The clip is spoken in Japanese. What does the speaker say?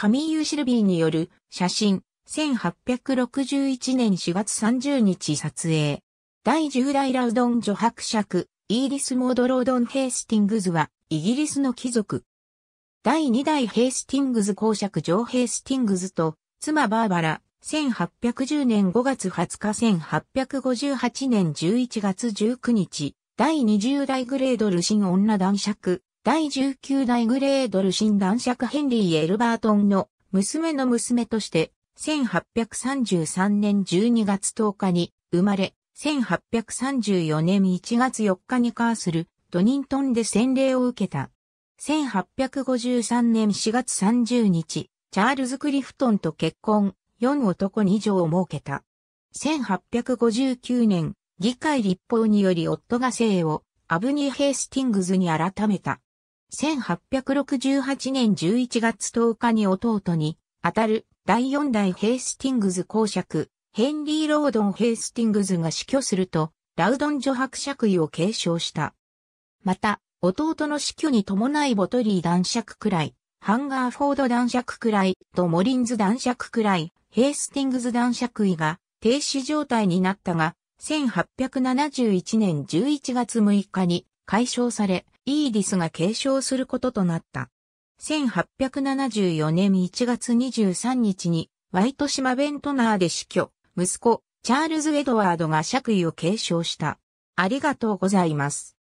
カミーユ・シルビーによる写真、1861年4月30日撮影。第10代ラウドン女伯爵、イーリス・モード・ロードン・ヘイスティングズは、イギリスの貴族。第2代ヘイスティングズ公爵ジョー・ヘイスティングズと、妻バーバラ、1810年5月20日1858年11月19日、第20代グレードル新女男爵、第19代グレードル新男爵ヘンリー・エルバートンの娘の娘として、1833年12月10日に生まれ、1834年1月4日にカーするドニントンで洗礼を受けた。1853年4月30日、チャールズ・クリフトンと結婚、4男2女を設けた。1859年、議会立法により夫が姓をアブニー・ヘイスティングズに改めた。1868年11月10日に弟に、あたる第四代ヘイスティングズ公爵、ヘンリー・ロードン・ヘイスティングズが死去すると、ラウドン女伯爵位を継承した。また、弟の死去に伴いボトリー男爵くらい、ハンガーフォード男爵くらいとモリンズ男爵くらい、ヘイスティングズ男爵位が停止状態になったが、1871年11月6日に解消され、イーディスが継承することとなった。1874年1月23日に、ワイト島ベントナーで死去、息子、チャールズ・エドワードが爵位を継承した。ありがとうございます。